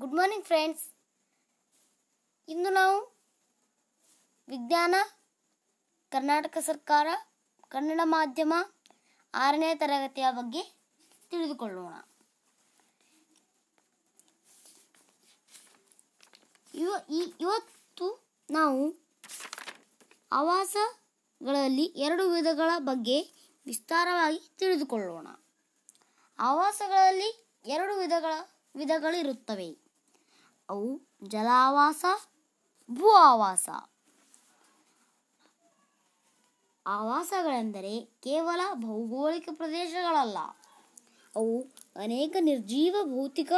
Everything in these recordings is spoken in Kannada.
ಗುಡ್ ಮಾರ್ನಿಂಗ್ ಫ್ರೆಂಡ್ಸ್ ಇಂದು ನಾವು ವಿಜ್ಞಾನ ಕರ್ನಾಟಕ ಸರ್ಕಾರ ಕನ್ನಡ ಮಾಧ್ಯಮ ಆರನೇ ತರಗತಿಯ ಬಗ್ಗೆ ತಿಳಿದುಕೊಳ್ಳೋಣ ಇವ ಇವತ್ತು ನಾವು ಆವಾಸಗಳಲ್ಲಿ ಎರಡು ವಿಧಗಳ ಬಗ್ಗೆ ವಿಸ್ತಾರವಾಗಿ ತಿಳಿದುಕೊಳ್ಳೋಣ ಆವಾಸಗಳಲ್ಲಿ ಎರಡು ವಿಧಗಳ ವಿಧಗಳಿರುತ್ತವೆ ಅವು ಜಲಾವಾಸ ಭೂ ಆವಾಸ ಆವಾಸಗಳೆಂದರೆ ಕೇವಲ ಭೌಗೋಳಿಕ ಪ್ರದೇಶಗಳಲ್ಲ ಅವು ಅನೇಕ ನಿರ್ಜೀವ ಭೌತಿಕ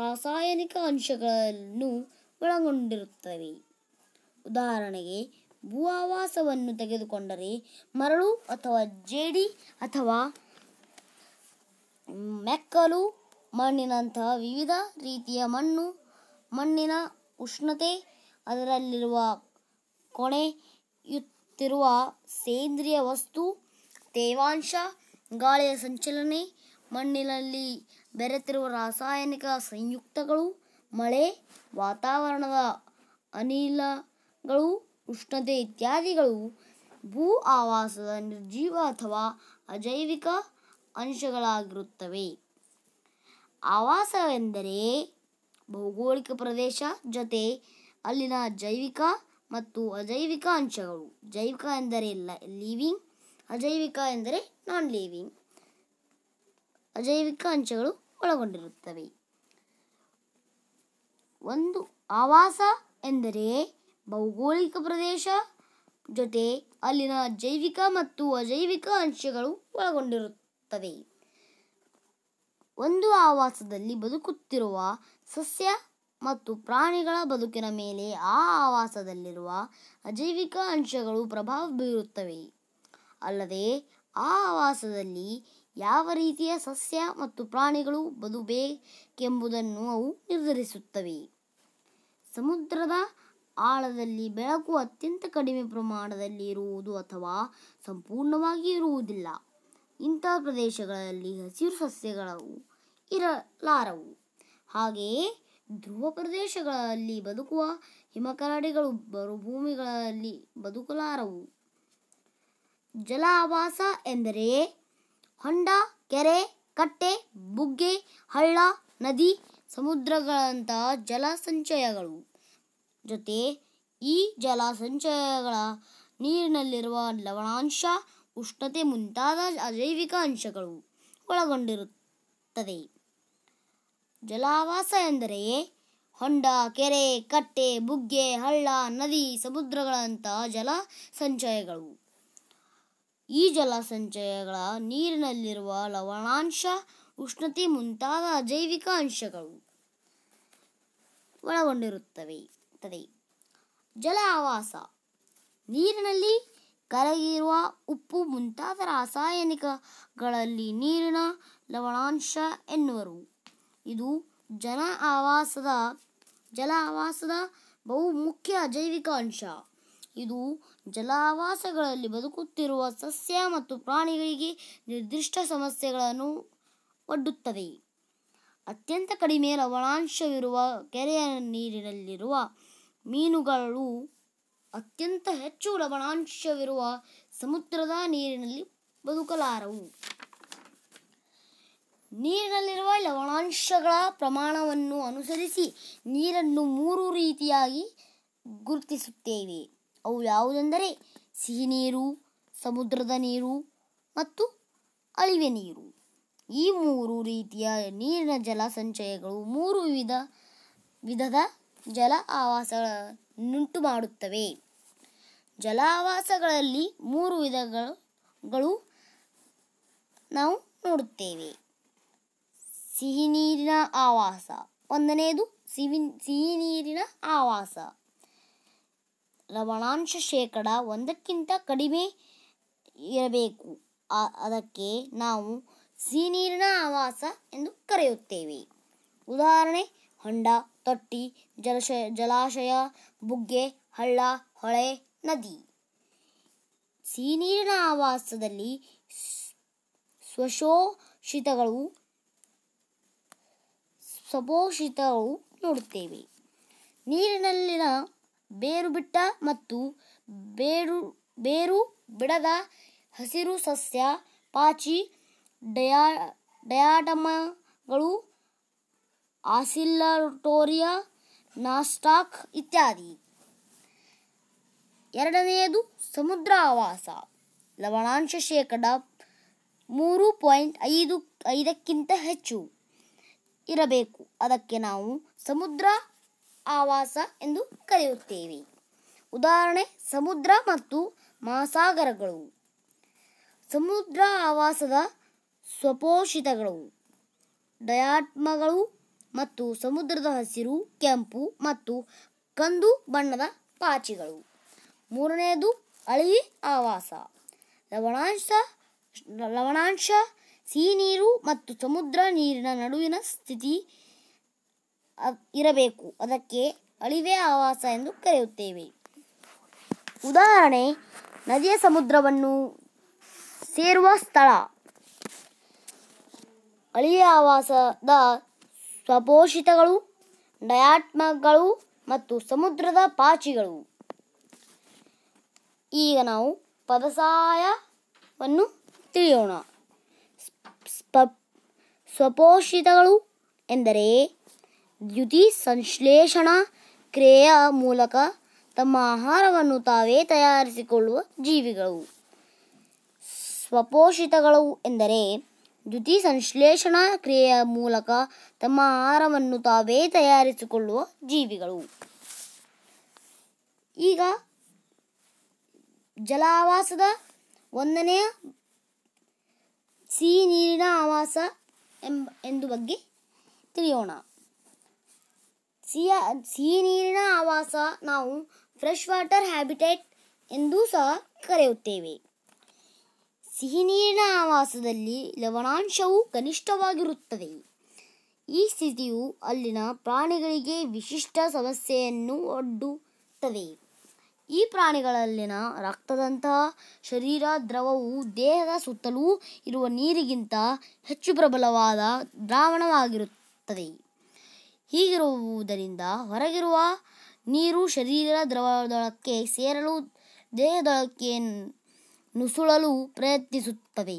ರಾಸಾಯನಿಕ ಅಂಶಗಳನ್ನು ಒಳಗೊಂಡಿರುತ್ತವೆ ಉದಾಹರಣೆಗೆ ಭೂ ಆವಾಸವನ್ನು ತೆಗೆದುಕೊಂಡರೆ ಮರಳು ಅಥವಾ ಜೇಡಿ ಅಥವಾ ಮೆಕ್ಕಲು ಮಣ್ಣಿನಂತಹ ವಿವಿಧ ರೀತಿಯ ಮಣ್ಣು ಮಣ್ಣಿನ ಉಷ್ಣತೆ ಅದರಲ್ಲಿರುವ ಕೊಳೆಯುತ್ತಿರುವ ಸೇಂದ್ರಿಯ ವಸ್ತು ತೇವಾಂಶ ಗಾಳಿಯ ಸಂಚಲನೆ ಮಣ್ಣಿನಲ್ಲಿ ಬೆರೆತಿರುವ ರಾಸಾಯನಿಕ ಸಂಯುಕ್ತಗಳು ಮಳೆ ವಾತಾವರಣದ ಅನಿಲಗಳು ಉಷ್ಣತೆ ಇತ್ಯಾದಿಗಳು ಭೂ ಆವಾಸದ ನಿರ್ಜೀವ ಅಥವಾ ಅಜೈವಿಕ ಅಂಶಗಳಾಗಿರುತ್ತವೆ ಆವಾಸವೆಂದರೆ ಭೌಗೋಳಿಕ ಪ್ರದೇಶ ಜೊತೆ ಅಲ್ಲಿನ ಜೈವಿಕ ಮತ್ತು ಅಜೈವಿಕ ಅಂಶಗಳು ಜೈವಿಕ ಎಂದರೆ ಲೀವಿಂಗ್ ಅಜೈವಿಕ ಎಂದರೆ ನಾನ್ ಲೀವಿಂಗ್ ಅಜೈವಿಕ ಅಂಶಗಳು ಒಳಗೊಂಡಿರುತ್ತವೆ ಒಂದು ಆವಾಸ ಎಂದರೆ ಭೌಗೋಳಿಕ ಪ್ರದೇಶ ಜೊತೆ ಅಲ್ಲಿನ ಜೈವಿಕ ಮತ್ತು ಅಜೈವಿಕ ಅಂಶಗಳು ಒಳಗೊಂಡಿರುತ್ತವೆ ಒಂದು ಆವಾಸದಲ್ಲಿ ಬದುಕುತ್ತಿರುವ ಸಸ್ಯ ಮತ್ತು ಪ್ರಾಣಿಗಳ ಬದುಕಿನ ಮೇಲೆ ಆ ಆವಾಸದಲ್ಲಿರುವ ಅಜೈವಿಕ ಅಂಶಗಳು ಪ್ರಭಾವ ಬೀರುತ್ತವೆ ಅಲ್ಲದೆ ಆ ಆವಾಸದಲ್ಲಿ ಯಾವ ರೀತಿಯ ಸಸ್ಯ ಮತ್ತು ಪ್ರಾಣಿಗಳು ಬದುಕಬೇಕೆಂಬುದನ್ನು ಅವು ನಿರ್ಧರಿಸುತ್ತವೆ ಸಮುದ್ರದ ಆಳದಲ್ಲಿ ಬೆಳಕು ಅತ್ಯಂತ ಕಡಿಮೆ ಪ್ರಮಾಣದಲ್ಲಿ ಇರುವುದು ಅಥವಾ ಸಂಪೂರ್ಣವಾಗಿ ಇರುವುದಿಲ್ಲ ಇಂಥ ಪ್ರದೇಶಗಳಲ್ಲಿ ಹಸಿರು ಸಸ್ಯಗಳು ಇರಲಾರವು ಹಾಗೆಯೇ ಧ್ರುವ ಪ್ರದೇಶಗಳಲ್ಲಿ ಬದುಕುವ ಹಿಮಕರಡಿಗಳು ಮರುಭೂಮಿಗಳಲ್ಲಿ ಬದುಕಲಾರವು ಜಲ ಆವಾಸ ಎಂದರೆ ಹೊಂಡ ಕೆರೆ ಕಟ್ಟೆ ಬುಗ್ಗೆ ಹಳ್ಳ ನದಿ ಸಮುದ್ರಗಳಂತಹ ಜಲಸಂಚಯಗಳು ಜೊತೆ ಈ ಜಲಸಂಚಯಗಳ ನೀರಿನಲ್ಲಿರುವ ಲವಣಾಂಶ ಉಷ್ಣತೆ ಮುಂತಾದ ಅಜೈವಿಕ ಅಂಶಗಳು ಒಳಗೊಂಡಿರುತ್ತದೆ ಜಲಾವಾಸ ಎಂದರೆ ಹೊಂಡ ಕೆರೆ ಕಟ್ಟೆ ಬುಗ್ಗೆ ಹಳ್ಳ ನದಿ ಸಮುದ್ರಗಳಂತಹ ಜಲ ಸಂಚಯಗಳು ಈ ಜಲ ಸಂಚಯಗಳ ನೀರಿನಲ್ಲಿರುವ ಲವಣಾಂಶ ಉಷ್ಣತೆ ಮುಂತಾದ ಅಜೈವಿಕ ಅಂಶಗಳು ಒಳಗೊಂಡಿರುತ್ತವೆ ಜಲ ಆವಾಸ ನೀರಿನಲ್ಲಿ ಕರಗಿರುವ ಉಪ್ಪು ಮುಂತಾದ ರಾಸಾಯನಿಕಗಳಲ್ಲಿ ನೀರಿನ ಲವಣಾಂಶ ಎನ್ನುವರು ಇದು ಜನ ಆವಾಸದ ಜಲ ಆವಾಸದ ಬಹುಮುಖ್ಯ ಜೈವಿಕ ಅಂಶ ಇದು ಜಲ ಆವಾಸಗಳಲ್ಲಿ ಬದುಕುತ್ತಿರುವ ಸಸ್ಯ ಮತ್ತು ಪ್ರಾಣಿಗಳಿಗೆ ನಿರ್ದಿಷ್ಟ ಸಮಸ್ಯೆಗಳನ್ನು ಒಡ್ಡುತ್ತದೆ ಅತ್ಯಂತ ಕಡಿಮೆ ಲವಣಾಂಶವಿರುವ ಕೆರೆಯ ನೀರಿನಲ್ಲಿರುವ ಮೀನುಗಳು ಅತ್ಯಂತ ಹೆಚ್ಚು ಲವಣಾಂಶವಿರುವ ಸಮುದ್ರದ ನೀರಿನಲ್ಲಿ ಬದುಕಲಾರವು ನೀರಿನಲ್ಲಿರುವ ಲವಣಾಂಶಗಳ ಪ್ರಮಾಣವನ್ನು ಅನುಸರಿಸಿ ನೀರನ್ನು ಮೂರು ರೀತಿಯಾಗಿ ಗುರುತಿಸುತ್ತೇವೆ ಅವು ಯಾವುದೆಂದರೆ ಸಿಹಿ ನೀರು ಸಮುದ್ರದ ನೀರು ಮತ್ತು ಅಳಿವೆ ನೀರು ಈ ಮೂರು ರೀತಿಯ ನೀರಿನ ಜಲಸಂಚಯಗಳು ಮೂರು ವಿಧ ವಿಧದ ಜಲ ಆವಾಸಗಳನ್ನುಂಟು ಮಾಡುತ್ತವೆ ಜಲಾವಾಸಗಳಲ್ಲಿ ಮೂರು ವಿಧಗಳು ನಾವು ನೋಡುತ್ತೇವೆ ಸಿಹಿ ನೀರಿನ ಆವಾಸ ಒಂದನೆಯದು ಸಿಹಿ ಸಿಹಿ ನೀರಿನ ಆವಾಸ ಲವಣಾಂಶ ಶೇಕಡ ಒಂದಕ್ಕಿಂತ ಕಡಿಮೆ ಇರಬೇಕು ಅದಕ್ಕೆ ನಾವು ಸಿಹಿ ನೀರಿನ ಆವಾಸ ಎಂದು ಕರೆಯುತ್ತೇವೆ ಉದಾಹರಣೆ ಹೊಂಡ ತೊಟ್ಟಿ ಜಲಶಯ ಜಲಾಶಯ ಬುಗ್ಗೆ ಹಳ್ಳ ಹೊಳೆ ನದಿ ಸಿಹಿನೀರಿನ ಆವಾಸದಲ್ಲಿ ಸ್ವಶೋಷಿತಗಳು ಸ್ವಪೋಷಿತಗಳು ನೋಡುತ್ತೇವೆ ನೀರಿನಲ್ಲಿನ ಬೇರು ಬಿಟ್ಟ ಮತ್ತು ಬೇರು ಬೇರು ಬಿಡದ ಹಸಿರು ಸಸ್ಯ ಪಾಚಿ ಡಯಾ ಡಯಾಟಮಗಳು ಆಸಿಲ್ಲಟೋರಿಯ ನಾಸ್ಟಾಕ್ ಇತ್ಯಾದಿ ಎರಡನೆಯದು ಸಮುದ್ರ ಆವಾಸ ಲವಣಾಂಶ ಶೇಕಡ ಮೂರು ಪಾಯಿಂಟ್ ಐದು ಐದಕ್ಕಿಂತ ಹೆಚ್ಚು ಇರಬೇಕು ಅದಕ್ಕೆ ನಾವು ಸಮುದ್ರ ಆವಾಸ ಎಂದು ಕರೆಯುತ್ತೇವೆ ಉದಾಹರಣೆ ಸಮುದ್ರ ಮತ್ತು ಮಹಾಸಾಗರಗಳು ಸಮುದ್ರ ಆವಾಸದ ಸ್ವಪೋಷಿತಗಳು ಡಯಾಟ್ಮಗಳು ಮತ್ತು ಸಮುದ್ರದ ಹಸಿರು ಕೆಂಪು ಮತ್ತು ಕಂದು ಬಣ್ಣದ ಪಾಚಿಗಳು ಮೂರನೆಯದು ಅಳಿವಿ ಆವಾಸ ಲವಣಾಂಶ ಲವಣಾಂಶ ಸಿಹಿ ನೀರು ಮತ್ತು ಸಮುದ್ರ ನೀರಿನ ನಡುವಿನ ಸ್ಥಿತಿ ಇರಬೇಕು ಅದಕ್ಕೆ ಅಳಿವೆ ಆವಾಸ ಎಂದು ಕರೆಯುತ್ತೇವೆ ಉದಾಹರಣೆ ನದಿಯ ಸಮುದ್ರವನ್ನು ಸೇರುವ ಸ್ಥಳ ಅಳಿಯ ಆವಾಸದ ಸ್ವಪೋಷಿತಗಳು ಡಯಾಟ್ಮಗಳು ಮತ್ತು ಸಮುದ್ರದ ಪಾಚಿಗಳು ಈಗ ನಾವು ಪದಸಾಯವನ್ನು ತಿಳಿಯೋಣ ಸ್ವಪೋಷಿತಗಳು ಎಂದರೆ ದ್ಯುತಿ ಸಂಶ್ಲೇಷಣಾ ಕ್ರಿಯೆಯ ಮೂಲಕ ತಮ್ಮ ಆಹಾರವನ್ನು ತಾವೇ ತಯಾರಿಸಿಕೊಳ್ಳುವ ಜೀವಿಗಳು ಸ್ವಪೋಷಿತಗಳು ಎಂದರೆ ದ್ಯುತಿ ಸಂಶ್ಲೇಷಣಾ ಕ್ರಿಯೆಯ ಮೂಲಕ ತಮ್ಮ ಆಹಾರವನ್ನು ತಾವೇ ತಯಾರಿಸಿಕೊಳ್ಳುವ ಜೀವಿಗಳು ಈಗ ಜಲಾವಾಸದ ಒಂದನೆಯ ಸಿಹಿ ನೀರಿನ ಆವಾಸ ಎಂಬ ಎಂದು ಬಗ್ಗೆ ತಿಳಿಯೋಣ ಸಿಹಿಯ ಸಿಹಿ ನೀರಿನ ಆವಾಸ ನಾವು ಫ್ರೆಶ್ ವಾಟರ್ ಹ್ಯಾಬಿಟೇಟ್ ಎಂದೂ ಸಹ ಕರೆಯುತ್ತೇವೆ ಸಿಹಿನೀರಿನ ಆವಾಸದಲ್ಲಿ ಲವಣಾಂಶವು ಕನಿಷ್ಠವಾಗಿರುತ್ತದೆ ಈ ಸ್ಥಿತಿಯು ಅಲ್ಲಿನ ಪ್ರಾಣಿಗಳಿಗೆ ವಿಶಿಷ್ಟ ಸಮಸ್ಯೆಯನ್ನು ಒಡ್ಡುತ್ತದೆ ಈ ಪ್ರಾಣಿಗಳಲ್ಲಿನ ರಕ್ತದಂತಹ ಶರೀರ ದ್ರವವು ದೇಹದ ಸುತ್ತಲೂ ಇರುವ ನೀರಿಗಿಂತ ಹೆಚ್ಚು ಪ್ರಬಲವಾದ ದ್ರಾವಣವಾಗಿರುತ್ತದೆ ಹೀಗಿರುವುದರಿಂದ ಹೊರಗಿರುವ ನೀರು ಶರೀರ ದ್ರವದೊಳಕ್ಕೆ ಸೇರಲು ದೇಹದೊಳಕ್ಕೆ ನುಸುಳಲು ಪ್ರಯತ್ನಿಸುತ್ತವೆ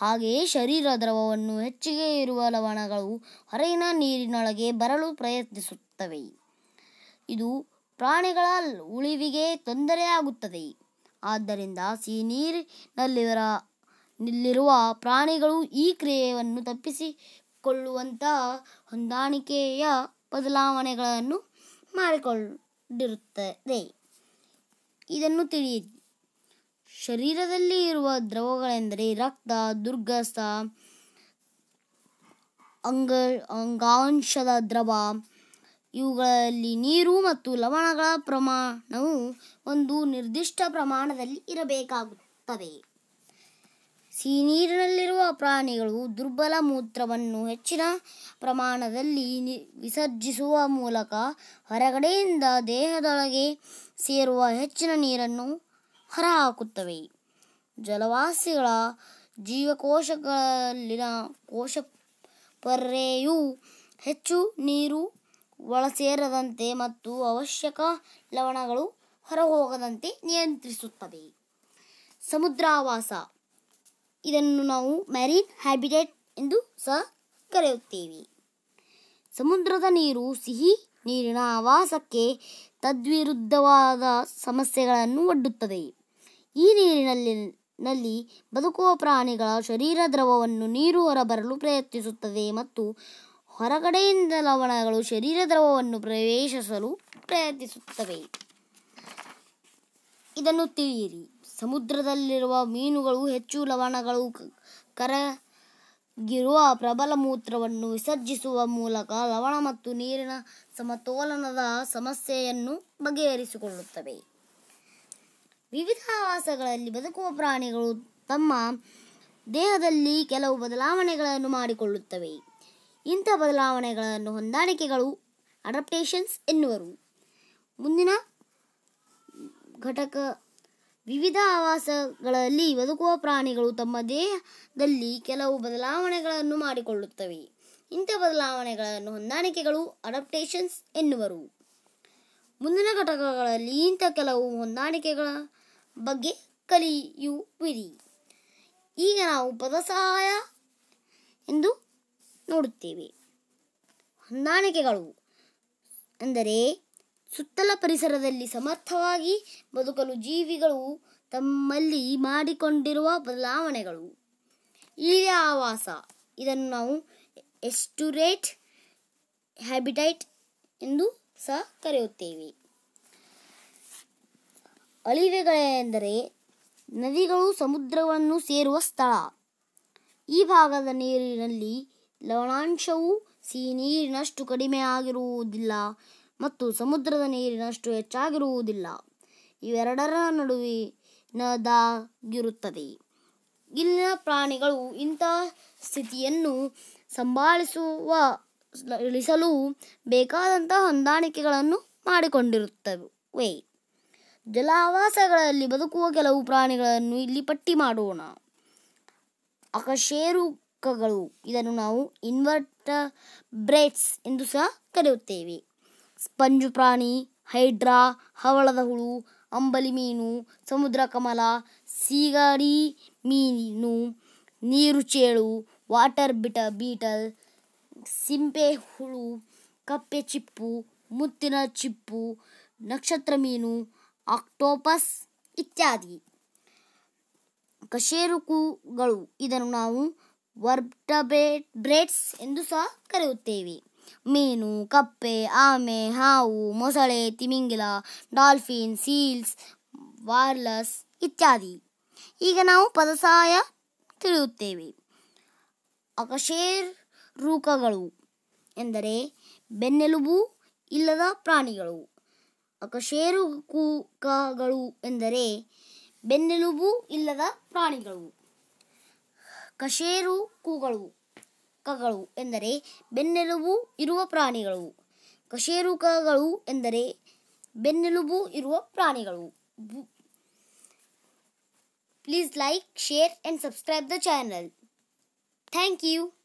ಹಾಗೆಯೇ ಶರೀರ ದ್ರವವನ್ನು ಹೆಚ್ಚಿಗೆ ಇರುವ ಲವಣಗಳು ಹೊರಗಿನ ನೀರಿನೊಳಗೆ ಬರಲು ಪ್ರಯತ್ನಿಸುತ್ತವೆ ಇದು ಪ್ರಾಣಿಗಳ ಉಳಿವಿಗೆ ತೊಂದರೆಯಾಗುತ್ತದೆ ಆದ್ದರಿಂದ ನೀರಿನಲ್ಲಿರ ನಿಲ್ಲಿರುವ ಪ್ರಾಣಿಗಳು ಈ ಕ್ರಿಯೆಯನ್ನು ತಪ್ಪಿಸಿಕೊಳ್ಳುವಂತಹ ಹೊಂದಾಣಿಕೆಯ ಬದಲಾವಣೆಗಳನ್ನು ಮಾಡಿಕೊಂಡಿರುತ್ತದೆ ಇದನ್ನು ತಿಳಿಯಿರಿ ಶರೀರದಲ್ಲಿ ಇರುವ ದ್ರವಗಳೆಂದರೆ ರಕ್ತ ದುರ್ಗಸ ಅಂಗ ಅಂಗಾಂಶದ ದ್ರವ ಇವುಗಳಲ್ಲಿ ನೀರು ಮತ್ತು ಲವಣಗಳ ಪ್ರಮಾಣವು ಒಂದು ನಿರ್ದಿಷ್ಟ ಪ್ರಮಾಣದಲ್ಲಿ ಇರಬೇಕಾಗುತ್ತದೆ ನೀರಿನಲ್ಲಿರುವ ಪ್ರಾಣಿಗಳು ದುರ್ಬಲ ಮೂತ್ರವನ್ನು ಹೆಚ್ಚಿನ ಪ್ರಮಾಣದಲ್ಲಿ ವಿಸರ್ಜಿಸುವ ಮೂಲಕ ಹೊರಗಡೆಯಿಂದ ದೇಹದೊಳಗೆ ಸೇರುವ ಹೆಚ್ಚಿನ ನೀರನ್ನು ಹೊರಹಾಕುತ್ತವೆ ಜಲವಾಸಿಗಳ ಜೀವಕೋಶಗಳಲ್ಲಿನ ಕೋಶ ಪೊರೆಯು ಹೆಚ್ಚು ನೀರು ಒಳಸೇರದಂತೆ ಮತ್ತು ಅವಶ್ಯಕ ಲವಣಗಳು ಹೊರಹೋಗದಂತೆ ನಿಯಂತ್ರಿಸುತ್ತದೆ ಸಮುದ್ರಾವಾಸ ಇದನ್ನು ನಾವು ಮ್ಯಾರಿನ್ ಹ್ಯಾಬಿಟೇಟ್ ಎಂದು ಸಹ ಕರೆಯುತ್ತೇವೆ ಸಮುದ್ರದ ನೀರು ಸಿಹಿ ನೀರಿನ ಆವಾಸಕ್ಕೆ ತದ್ವಿರುದ್ಧವಾದ ಸಮಸ್ಯೆಗಳನ್ನು ಒಡ್ಡುತ್ತದೆ ಈ ನೀರಿನಲ್ಲಿ ನಲ್ಲಿ ಬದುಕುವ ಪ್ರಾಣಿಗಳ ಶರೀರ ದ್ರವವನ್ನು ನೀರು ಹೊರಬರಲು ಪ್ರಯತ್ನಿಸುತ್ತದೆ ಮತ್ತು ಹೊರಗಡೆಯಿಂದ ಲವಣಗಳು ಶರೀರ ದ್ರವವನ್ನು ಪ್ರವೇಶಿಸಲು ಪ್ರಯತ್ನಿಸುತ್ತವೆ ಇದನ್ನು ತಿಳಿಯಿರಿ ಸಮುದ್ರದಲ್ಲಿರುವ ಮೀನುಗಳು ಹೆಚ್ಚು ಲವಣಗಳು ಕರ ಗಿರುವ ಪ್ರಬಲ ಮೂತ್ರವನ್ನು ವಿಸರ್ಜಿಸುವ ಮೂಲಕ ಲವಣ ಮತ್ತು ನೀರಿನ ಸಮತೋಲನದ ಸಮಸ್ಯೆಯನ್ನು ಬಗೆಹರಿಸಿಕೊಳ್ಳುತ್ತವೆ ವಿವಿಧ ಆವಾಸಗಳಲ್ಲಿ ಬದುಕುವ ಪ್ರಾಣಿಗಳು ತಮ್ಮ ದೇಹದಲ್ಲಿ ಕೆಲವು ಬದಲಾವಣೆಗಳನ್ನು ಮಾಡಿಕೊಳ್ಳುತ್ತವೆ ಇಂಥ ಬದಲಾವಣೆಗಳನ್ನು ಹೊಂದಾಣಿಕೆಗಳು ಅಡಾಪ್ಟೇಷನ್ಸ್ ಎನ್ನುವರು ಮುಂದಿನ ಘಟಕ ವಿವಿಧ ಆವಾಸಗಳಲ್ಲಿ ಬದುಕುವ ಪ್ರಾಣಿಗಳು ತಮ್ಮ ದೇಹದಲ್ಲಿ ಕೆಲವು ಬದಲಾವಣೆಗಳನ್ನು ಮಾಡಿಕೊಳ್ಳುತ್ತವೆ ಇಂಥ ಬದಲಾವಣೆಗಳನ್ನು ಹೊಂದಾಣಿಕೆಗಳು ಅಡಾಪ್ಟೇಷನ್ಸ್ ಎನ್ನುವರು ಮುಂದಿನ ಘಟಕಗಳಲ್ಲಿ ಇಂಥ ಕೆಲವು ಹೊಂದಾಣಿಕೆಗಳ ಬಗ್ಗೆ ಕಲಿಯುವಿರಿ ಈಗ ನಾವು ಪದ ಸಹಾಯ ಎಂದು ನೋಡುತ್ತೇವೆ ಹೊಂದಾಣಿಕೆಗಳು ಅಂದರೆ ಸುತ್ತಲ ಪರಿಸರದಲ್ಲಿ ಸಮರ್ಥವಾಗಿ ಬದುಕಲು ಜೀವಿಗಳು ತಮ್ಮಲ್ಲಿ ಮಾಡಿಕೊಂಡಿರುವ ಬದಲಾವಣೆಗಳು ಇಳಿಯ ಆವಾಸ ಇದನ್ನು ನಾವು ಎಸ್ಟುರೇಟ್ ಹ್ಯಾಬಿಟೈಟ್ ಎಂದು ಸಹ ಕರೆಯುತ್ತೇವೆ ಅಳಿವೆಗಳೆಂದರೆ ನದಿಗಳು ಸಮುದ್ರವನ್ನು ಸೇರುವ ಸ್ಥಳ ಈ ಭಾಗದ ನೀರಿನಲ್ಲಿ ಲವಣಾಂಶವು ಸಿಹಿ ನೀರಿನಷ್ಟು ಕಡಿಮೆ ಆಗಿರುವುದಿಲ್ಲ ಮತ್ತು ಸಮುದ್ರದ ನೀರಿನಷ್ಟು ಹೆಚ್ಚಾಗಿರುವುದಿಲ್ಲ ಇವೆರಡರ ನಡುವಿನದಾಗಿರುತ್ತದೆ ಇಲ್ಲಿನ ಪ್ರಾಣಿಗಳು ಇಂತಹ ಸ್ಥಿತಿಯನ್ನು ಸಂಭಾಳಿಸುವ ಇಳಿಸಲು ಬೇಕಾದಂತಹ ಹೊಂದಾಣಿಕೆಗಳನ್ನು ಮಾಡಿಕೊಂಡಿರುತ್ತವೆ ಜಲಾವಾಸಗಳಲ್ಲಿ ಬದುಕುವ ಕೆಲವು ಪ್ರಾಣಿಗಳನ್ನು ಇಲ್ಲಿ ಪಟ್ಟಿ ಮಾಡೋಣ ಅಕಶೇರುಕಗಳು ಇದನ್ನು ನಾವು ಇನ್ವರ್ಟ ಬ್ರೇಟ್ಸ್ ಎಂದು ಸಹ ಕರೆಯುತ್ತೇವೆ ಸ್ಪಂಜು ಪ್ರಾಣಿ ಹೈಡ್ರಾ ಹವಳದ ಹುಳು ಅಂಬಲಿ ಮೀನು ಸಮುದ್ರ ಕಮಲ ಸೀಗಡಿ ಮೀನು ನೀರು ಚೇಳು ವಾಟರ್ ಬಿಟ ಬೀಟಲ್ ಸಿಂಪೆ ಹುಳು ಕಪ್ಪೆ ಚಿಪ್ಪು ಮುತ್ತಿನ ಚಿಪ್ಪು ನಕ್ಷತ್ರ ಮೀನು ಆಕ್ಟೋಪಸ್ ಇತ್ಯಾದಿ ಕಶೇರುಕುಗಳು ಇದನ್ನು ನಾವು ವರ್ಟಬೇಟ್ ಬ್ರೇಡ್ಸ್ ಎಂದು ಸಹ ಕರೆಯುತ್ತೇವೆ ಮೀನು ಕಪ್ಪೆ ಆಮೆ ಹಾವು ಮೊಸಳೆ ತಿಮಿಂಗಿಲ ಡಾಲ್ಫಿನ್ ಸೀಲ್ಸ್ ವಾರ್ಲಸ್ ಇತ್ಯಾದಿ ಈಗ ನಾವು ಪದಸಾಯ ತಿಳಿಯುತ್ತೇವೆ ಅಕಶೇರೂಕಗಳು ಎಂದರೆ ಬೆನ್ನೆಲುಬು ಇಲ್ಲದ ಪ್ರಾಣಿಗಳು ಕೂಕಗಳು ಎಂದರೆ ಬೆನ್ನೆಲುಬು ಇಲ್ಲದ ಪ್ರಾಣಿಗಳು ಕಶೇರು ಕೂಗಳು ಕಗಳು ಎಂದರೆ ಬೆನ್ನೆಲುಬು ಇರುವ ಪ್ರಾಣಿಗಳು ಕಶೇರುಕಗಳು ಎಂದರೆ ಬೆನ್ನೆಲುಬು ಇರುವ ಪ್ರಾಣಿಗಳು please like share and subscribe the channel thank you